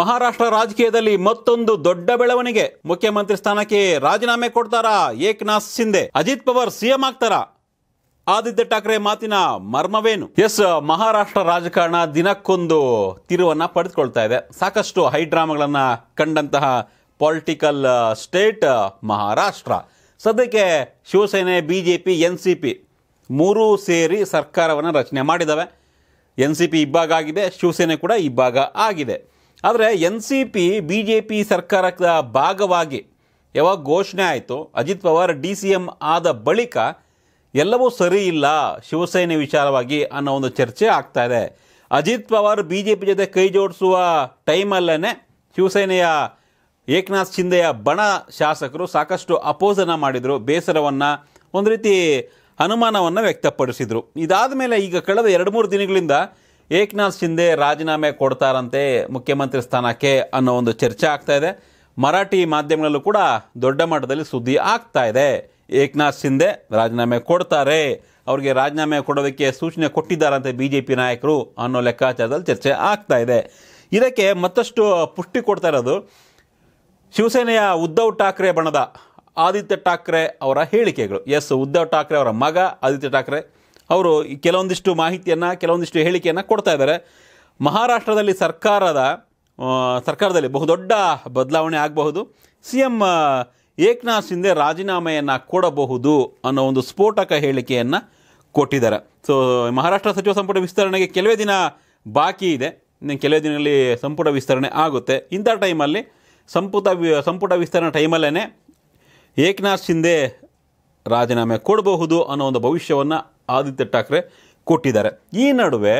ಮಹಾರಾಷ್ಟ್ರ ರಾಜಕೀಯದಲ್ಲಿ ಮತ್ತೊಂದು ದೊಡ್ಡ ಬೆಳವಣಿಗೆ ಮುಖ್ಯಮಂತ್ರಿ ಸ್ಥಾನಕ್ಕೆ ರಾಜೀನಾಮೆ ಕೊಡ್ತಾರಾ ಏಕನಾಥ್ ಶಿಂದೆ ಅಜಿತ್ ಪವಾರ್ ಸಿಎಂ ಆಗ್ತಾರಾ ಆದಿತ್ಯ ಠಾಕ್ರೆ ಮಾತಿನ ಮರ್ಮವೇನು ಎಸ್ ಮಹಾರಾಷ್ಟ್ರ ರಾಜಕಾರಣ ದಿನಕ್ಕೊಂದು ತಿರುವನ್ನ ಪಡೆದುಕೊಳ್ತಾ ಇದೆ ಸಾಕಷ್ಟು ಹೈಡ್ರಾಮಾಗಳನ್ನ ಕಂಡಂತಹ ಪೊಲಿಟಿಕಲ್ ಸ್ಟೇಟ್ ಮಹಾರಾಷ್ಟ್ರ ಸದ್ಯಕ್ಕೆ Shivsena B J P N C P ಮೂರೂ ಸೇರಿ ಸರ್ಕಾರವನ್ನು ರಚನೆ ಮಾಡಿದವೆ ಎನ್ ಸಿ ಪಿ ಇಬ್ಬಾಗ ಆಗಿದೆ ಶಿವಸೇನೆ ಕೂಡ ಇಬ್ಬಾಗ ಆಗಿದೆ ಆದರೆ N C P B J P ಸರ್ಕಾರದ ಭಾಗವಾಗಿ ಯಾವಾಗ ಘೋಷಣೆ ಆಯಿತು Ajit Pawar D C M ಆದ ಬಳಿಕ ಎಲ್ಲವೂ ಸರಿ ಇಲ್ಲ ಶಿವಸೇನೆ ವಿಚಾರವಾಗಿ ಅನ್ನೋ ಒಂದು ಚರ್ಚೆ ಆಗ್ತಾ ಇದೆ Ajit Pawar B J P ಜೊತೆ ಕೈ ಜೋಡಿಸುವ ಟೈಮಲ್ಲೇ ಶಿವಸೇನೆಯ ಏಕನಾಥ್ ಶಿಂದೆಯ ಬಣ ಶಾಸಕರು ಸಾಕಷ್ಟು ಅಪೋಸನ ಮಾಡಿದರು ಬೇಸರವನ್ನು ಒಂದು ರೀತಿ ಅನುಮಾನವನ್ನು ವ್ಯಕ್ತಪಡಿಸಿದರು ಇದಾದ ಮೇಲೆ ಈಗ ಕಳೆದ ಎರಡು ಮೂರು ದಿನಗಳಿಂದ ಏಕನಾಥ್ ಶಿಂದೆ ರಾಜೀನಾಮೆ ಕೊಡ್ತಾರಂತೆ ಮುಖ್ಯಮಂತ್ರಿ ಸ್ಥಾನಕ್ಕೆ ಅನ್ನೋ ಒಂದು ಚರ್ಚೆ ಆಗ್ತಾ ಇದೆ ಮರಾಠಿ ಮಾಧ್ಯಮಗಳಲ್ಲೂ ಕೂಡ ದೊಡ್ಡ ಮಟ್ಟದಲ್ಲಿ ಸುದ್ದಿ ಆಗ್ತಾ ಇದೆ ಏಕನಾಥ್ ಶಿಂದೆ ರಾಜೀನಾಮೆ ಕೊಡ್ತಾರೆ ಅವರಿಗೆ ರಾಜೀನಾಮೆ ಕೊಡೋದಕ್ಕೆ ಸೂಚನೆ ಕೊಟ್ಟಿದ್ದಾರಂತೆ ಬಿ ಜೆ ಪಿ ನಾಯಕರು ಅನ್ನೋ ಲೆಕ್ಕಾಚಾರದಲ್ಲಿ ಚರ್ಚೆ ಆಗ್ತಾ ಇದೆ ಇದಕ್ಕೆ ಮತ್ತಷ್ಟು ಪುಷ್ಟಿ ಕೊಡ್ತಾ ಇರೋದು ಶಿವಸೇನೆಯ ಉದ್ಧವ್ ಠಾಕ್ರೆ ಬಣದ ಆದಿತ್ಯ ಠಾಕ್ರೆ ಅವರ ಹೇಳಿಕೆಗಳು ಎಸ್ ಉದ್ಧವ್ ಠಾಕ್ರೆ ಅವರ ಮಗ ಆದಿತ್ಯ ಠಾಕ್ರೆ ಅವರು ಕೆಲವೊಂದಿಷ್ಟು ಮಾಹಿತಿಯನ್ನು ಕೆಲವೊಂದಿಷ್ಟು ಹೇಳಿಕೆಯನ್ನು ಕೊಡ್ತಾ ಇದ್ದಾರೆ ಮಹಾರಾಷ್ಟ್ರದಲ್ಲಿ ಸರ್ಕಾರದ ಸರ್ಕಾರದಲ್ಲಿ ಬಹುದೊಡ್ಡ ಬದಲಾವಣೆ ಆಗಬಹುದು ಸಿ ಎಂ ಏಕನಾಥ್ ಶಿಂದೆ ರಾಜೀನಾಮೆಯನ್ನು ಕೊಡಬಹುದು ಅನ್ನೋ ಒಂದು ಸ್ಫೋಟಕ ಹೇಳಿಕೆಯನ್ನು ಕೊಟ್ಟಿದ್ದಾರೆ ಸೊ ಮಹಾರಾಷ್ಟ್ರ ಸಚಿವ ಸಂಪುಟ ವಿಸ್ತರಣೆಗೆ ಕೆಲವೇ ದಿನ ಬಾಕಿ ಇದೆ ಕೆಲವೇ ದಿನದಲ್ಲಿ ಸಂಪುಟ ವಿಸ್ತರಣೆ ಆಗುತ್ತೆ ಇಂಥ ಟೈಮಲ್ಲಿ ಸಂಪುಟ ಸಂಪುಟ ವಿಸ್ತರಣೆ ಟೈಮಲ್ಲೇ ಏಕನಾಥ್ ಶಿಂದೆ ರಾಜೀನಾಮೆ ಕೊಡಬಹುದು ಅನ್ನೋ ಒಂದು ಭವಿಷ್ಯವನ್ನು ಆದಿತ್ಯ ಠಾಕ್ರೆ ಕೊಟ್ಟಿದ್ದಾರೆ ಈ ನಡುವೆ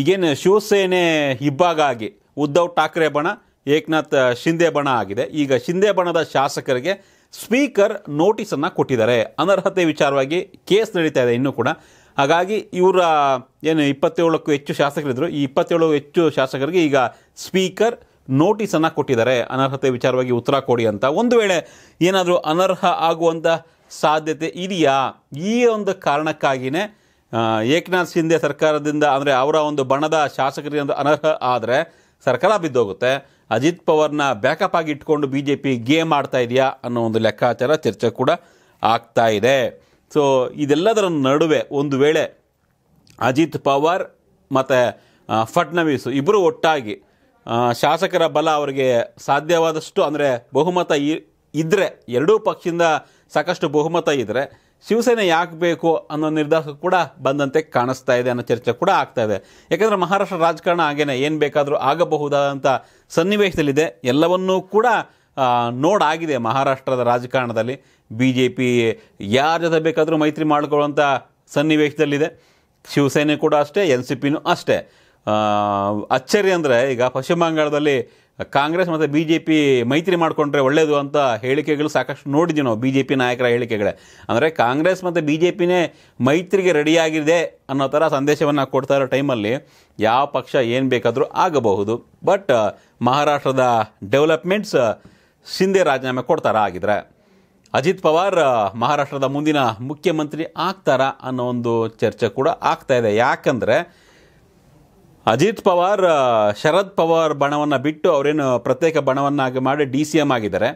ಈಗೇನು ಶಿವಸೇನೆ ಇಬ್ಬಾಗ ಆಗಿ ಉದ್ಧವ್ ಠಾಕ್ರೆ ಬಣ ಏಕನಾಥ್ ಶಿಂದೆ ಬಣ ಆಗಿದೆ ಈಗ ಶಿಂದೆ ಬಣದ ಶಾಸಕರಿಗೆ ಸ್ಪೀಕರ್ ನೋಟಿಸನ್ನು ಕೊಟ್ಟಿದ್ದಾರೆ ಅನರ್ಹತೆ ವಿಚಾರವಾಗಿ ಕೇಸ್ ನಡೀತಾ ಇದೆ ಇನ್ನೂ ಕೂಡ ಹಾಗಾಗಿ ಇವರ ಏನು ಇಪ್ಪತ್ತೇಳಕ್ಕೂ ಹೆಚ್ಚು ಶಾಸಕರಿದ್ದರು ಈ ಇಪ್ಪತ್ತೇಳು ಹೆಚ್ಚು ಶಾಸಕರಿಗೆ ಈಗ ಸ್ಪೀಕರ್ ನೋಟಿಸನ್ನು ಕೊಟ್ಟಿದ್ದಾರೆ ಅನರ್ಹತೆ ವಿಚಾರವಾಗಿ ಉತ್ತರ ಕೊಡಿ ಅಂತ ಒಂದು ವೇಳೆ ಏನಾದರೂ ಅನರ್ಹ ಆಗುವಂಥ ಸಾಧ್ಯತೆ ಇದೆಯಾ ಈ ಒಂದು ಕಾರಣಕ್ಕಾಗಿಯೇ ಏಕನಾಥ್ ಶಿಂದೆ ಸರ್ಕಾರದಿಂದ ಅಂದರೆ ಅವರ ಒಂದು ಬಣದ ಶಾಸಕರಿಗೆ ಅನರ್ಹ ಆದರೆ ಸರ್ಕಾರ ಬಿದ್ದೋಗುತ್ತೆ ಅಜಿತ್ ಪವರ್ನ ಬ್ಯಾಕಪ್ ಆಗಿ ಇಟ್ಕೊಂಡು ಬಿ ಜೆ ಪಿ ಗೇಮ್ ಆಡ್ತಾ ಇದೆಯಾ ಅನ್ನೋ ಒಂದು ಲೆಕ್ಕಾಚಾರ ಚರ್ಚೆ ಕೂಡ ಆಗ್ತಾ ಇದೆ ಸೊ ಇದೆಲ್ಲದರ ನಡುವೆ ಒಂದು ವೇಳೆ ಅಜಿತ್ ಪವಾರ್ ಮತ್ತು ಫಡ್ನವೀಸ್ ಇಬ್ಬರು ಒಟ್ಟಾಗಿ ಶಾಸಕರ ಬಲ ಅವರಿಗೆ ಸಾಧ್ಯವಾದಷ್ಟು ಅಂದರೆ ಬಹುಮತ ಇದ್ದರೆ ಎರಡೂ ಪಕ್ಷದಿಂದ ಸಾಕಷ್ಟು ಬಹುಮತ ಇದ್ದರೆ ಶಿವಸೇನೆ ಯಾಕೆ ಬೇಕು ಅನ್ನೋ ನಿರ್ಧಾರ ಕೂಡ ಬಂದಂತೆ ಕಾಣಿಸ್ತಾ ಇದೆ ಅನ್ನೋ ಚರ್ಚೆ ಕೂಡ ಆಗ್ತಾ ಇದೆ ಯಾಕೆಂದರೆ ಮಹಾರಾಷ್ಟ್ರ ರಾಜಕಾರಣ ಹಾಗೇನೆ ಏನು ಬೇಕಾದರೂ ಆಗಬಹುದಾದಂಥ ಸನ್ನಿವೇಶದಲ್ಲಿದೆ ಎಲ್ಲವನ್ನೂ ಕೂಡ ನೋಡಾಗಿದೆ ಮಹಾರಾಷ್ಟ್ರದ ರಾಜಕಾರಣದಲ್ಲಿ ಬಿ ಜೆ ಪಿ ಯಾರ ಜೊತೆ ಬೇಕಾದರೂ ಮೈತ್ರಿ ಮಾಡಿಕೊಳ್ಳುವಂಥ ಸನ್ನಿವೇಶದಲ್ಲಿದೆ ಶಿವಸೇನೆ ಕೂಡ ಅಷ್ಟೇ ಎನ್ ಸಿ ಪಿನೂ ಅಷ್ಟೇ ಅಚ್ಚರಿ ಅಂದರೆ ಈಗ ಪಶ್ಚಿಮ ಬಂಗಾಳದಲ್ಲಿ ಕಾಂಗ್ರೆಸ್ ಮತ್ತು ಬಿ ಜೆ ಪಿ ಮೈತ್ರಿ ಮಾಡಿಕೊಂಡ್ರೆ ಒಳ್ಳೆಯದು ಅಂತ ಹೇಳಿಕೆಗಳು ಸಾಕಷ್ಟು ನೋಡಿದ್ವಿ ನಾವು ಬಿ ಜೆ ಪಿ ನಾಯಕರ ಹೇಳಿಕೆಗಳೇ ಅಂದರೆ ಕಾಂಗ್ರೆಸ್ ಮತ್ತು ಬಿ ಜೆ ಪಿನೇ ಮೈತ್ರಿಗೆ ರೆಡಿಯಾಗಿದೆ ಅನ್ನೋ ಥರ ಸಂದೇಶವನ್ನು ಕೊಡ್ತಾ ಇರೋ ಟೈಮಲ್ಲಿ ಯಾವ ಪಕ್ಷ ಏನು ಬೇಕಾದರೂ ಆಗಬಹುದು ಬಟ್ ಮಹಾರಾಷ್ಟ್ರದ ಡೆವಲಪ್ಮೆಂಟ್ಸ್ ಸಿಂಧೆ ರಾಜೀನಾಮೆ ಕೊಡ್ತಾರಾ ಆಗಿದ್ರೆ ಅಜಿತ್ ಪವಾರ್ ಮಹಾರಾಷ್ಟ್ರದ ಮುಂದಿನ ಮುಖ್ಯಮಂತ್ರಿ ಆಗ್ತಾರಾ ಅನ್ನೋ ಒಂದು ಚರ್ಚೆ ಕೂಡ ಆಗ್ತಾ ಇದೆ ಯಾಕಂದರೆ ಅಜಿತ್ ಪವಾರ್ ಶರದ್ ಪವಾರ್ ಬಣವನ್ನು ಬಿಟ್ಟು ಅವರೇನು ಪ್ರತ್ಯೇಕ ಬಣವನ್ನಾಗಿ ಮಾಡಿ ಡಿ ಸಿ ಎಮ್ ಆಗಿದ್ದಾರೆ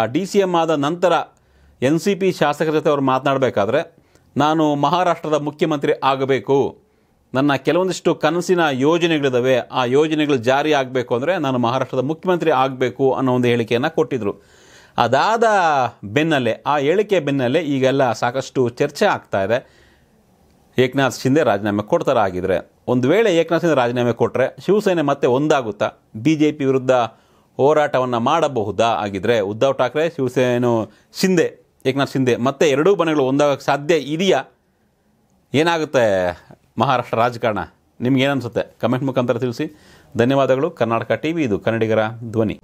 ಆ ಡಿ ಸಿ ಎಮ್ ಆದ ನಂತರ ಎನ್ ಸಿ ಪಿ ಶಾಸಕರ ಜೊತೆ ಅವ್ರು ಮಾತನಾಡಬೇಕಾದ್ರೆ ನಾನು ಮಹಾರಾಷ್ಟ್ರದ ಮುಖ್ಯಮಂತ್ರಿ ಆಗಬೇಕು ನನ್ನ ಕೆಲವೊಂದಿಷ್ಟು ಕನಸಿನ ಯೋಜನೆಗಳಿದ್ದಾವೆ ಆ ಯೋಜನೆಗಳು ಜಾರಿ ಆಗಬೇಕು ಅಂದರೆ ನಾನು ಮಹಾರಾಷ್ಟ್ರದ ಮುಖ್ಯಮಂತ್ರಿ ಆಗಬೇಕು ಅನ್ನೋ ಒಂದು ಹೇಳಿಕೆಯನ್ನು ಕೊಟ್ಟಿದ್ದರು ಅದಾದ ಬೆನ್ನಲ್ಲೇ ಆ ಹೇಳಿಕೆ ಬೆನ್ನಲ್ಲೇ ಈಗೆಲ್ಲ ಸಾಕಷ್ಟು ಚರ್ಚೆ ಆಗ್ತಾ ಇದೆ ಏಕನಾಥ್ ಶಿಂದೆ ರಾಜೀನಾಮೆ ಆಗಿದ್ರೆ ಒಂದು ವೇಳೆ ಏಕನಾಥ್ ಸಿಂಧೆ ರಾಜೀನಾಮೆ ಕೊಟ್ಟರೆ ಶಿವಸೇನೆ ಮತ್ತೆ ಒಂದಾಗುತ್ತಾ ಬಿ ಜೆ ಪಿ ವಿರುದ್ಧ ಹೋರಾಟವನ್ನು ಮಾಡಬಹುದಾ ಆಗಿದ್ದರೆ ಉದ್ಧವ್ ಠಾಕ್ರೆ ಶಿವಸೇನೆ ಶಿಂದೆ ಏಕನಾಥ್ ಶಿಂದೆ ಮತ್ತೆ ಎರಡೂ ಮನೆಗಳು ಒಂದಾಗಕ್ಕೆ ಸಾಧ್ಯ ಇದೆಯಾ ಏನಾಗುತ್ತೆ ಮಹಾರಾಷ್ಟ್ರ ರಾಜಕಾರಣ ನಿಮಗೇನಿಸುತ್ತೆ ಕಮೆಂಟ್ ಮುಖಾಂತರ ತಿಳಿಸಿ ಧನ್ಯವಾದಗಳು ಕರ್ನಾಟಕ ಟಿ ವಿ ಇದು ಕನ್ನಡಿಗರ ಧ್ವನಿ